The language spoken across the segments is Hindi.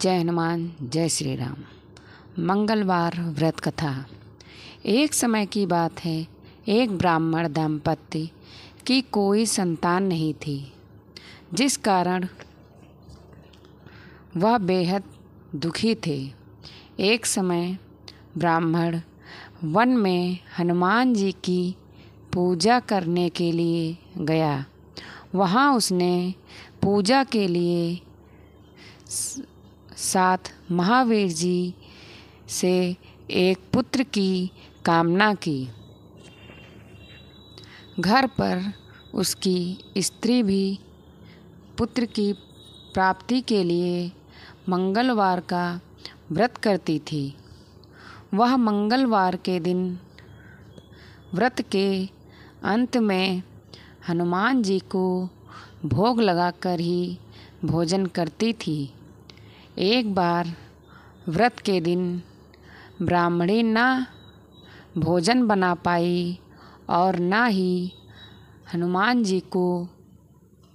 जय हनुमान जय श्री राम मंगलवार व्रत कथा एक समय की बात है एक ब्राह्मण दंपत्ति की कोई संतान नहीं थी जिस कारण वह बेहद दुखी थे एक समय ब्राह्मण वन में हनुमान जी की पूजा करने के लिए गया वहाँ उसने पूजा के लिए साथ महावीर जी से एक पुत्र की कामना की घर पर उसकी स्त्री भी पुत्र की प्राप्ति के लिए मंगलवार का व्रत करती थी वह मंगलवार के दिन व्रत के अंत में हनुमान जी को भोग लगाकर ही भोजन करती थी एक बार व्रत के दिन ब्राह्मणी ना भोजन बना पाई और ना ही हनुमान जी को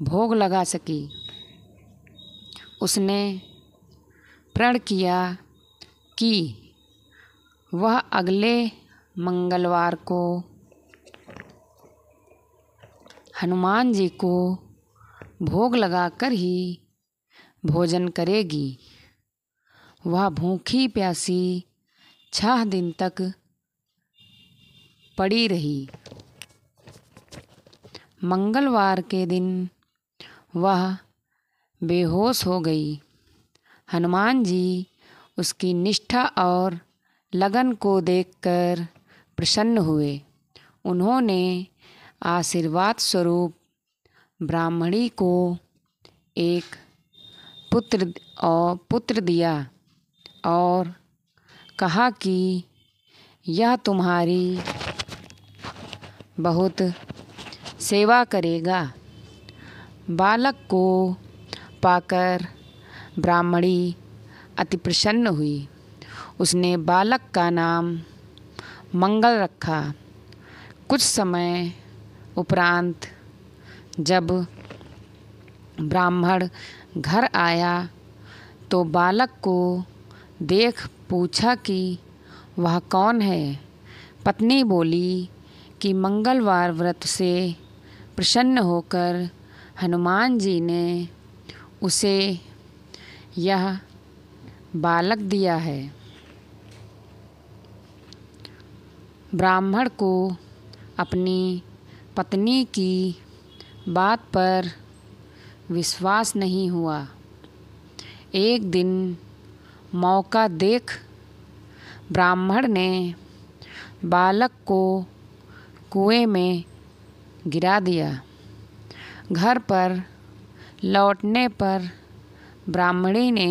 भोग लगा सकी उसने प्रण किया कि वह अगले मंगलवार को हनुमान जी को भोग लगाकर ही भोजन करेगी वह भूखी प्यासी छह दिन तक पड़ी रही मंगलवार के दिन वह बेहोश हो गई हनुमान जी उसकी निष्ठा और लगन को देखकर प्रसन्न हुए उन्होंने आशीर्वाद स्वरूप ब्राह्मणी को एक पुत्र और पुत्र दिया और कहा कि यह तुम्हारी बहुत सेवा करेगा बालक को पाकर ब्राह्मणी अति प्रसन्न हुई उसने बालक का नाम मंगल रखा कुछ समय उपरांत जब ब्राह्मण घर आया तो बालक को देख पूछा कि वह कौन है पत्नी बोली कि मंगलवार व्रत से प्रसन्न होकर हनुमान जी ने उसे यह बालक दिया है ब्राह्मण को अपनी पत्नी की बात पर विश्वास नहीं हुआ एक दिन मौका देख ब्राह्मण ने बालक को कुएं में गिरा दिया घर पर लौटने पर ब्राह्मणी ने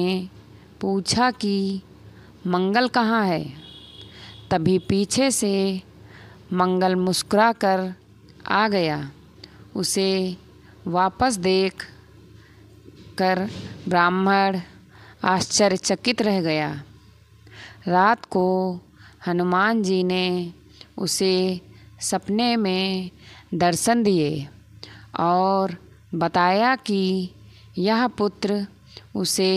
पूछा कि मंगल कहाँ है तभी पीछे से मंगल मुस्कुरा कर आ गया उसे वापस देख कर ब्राह्मण आश्चर्यचकित रह गया रात को हनुमान जी ने उसे सपने में दर्शन दिए और बताया कि यह पुत्र उसे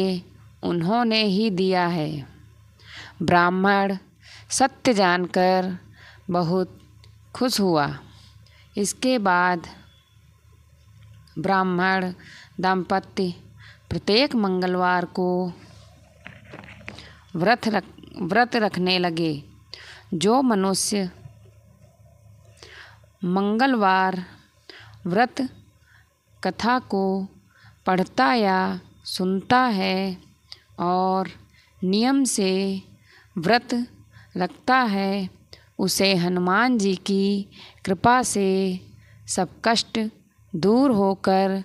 उन्होंने ही दिया है ब्राह्मण सत्य जानकर बहुत खुश हुआ इसके बाद ब्राह्मण दाम्पत्य प्रत्येक मंगलवार को व्रत रख व्रत रखने लगे जो मनुष्य मंगलवार व्रत कथा को पढ़ता या सुनता है और नियम से व्रत रखता है उसे हनुमान जी की कृपा से सब कष्ट दूर होकर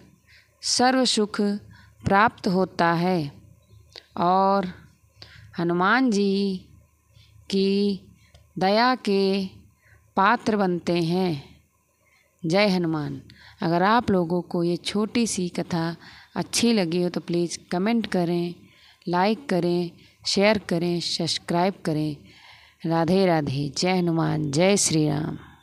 सर्व सुख प्राप्त होता है और हनुमान जी की दया के पात्र बनते हैं जय हनुमान अगर आप लोगों को ये छोटी सी कथा अच्छी लगी हो तो प्लीज़ कमेंट करें लाइक करें शेयर करें सब्सक्राइब करें राधे राधे जय हनुमान जय श्री राम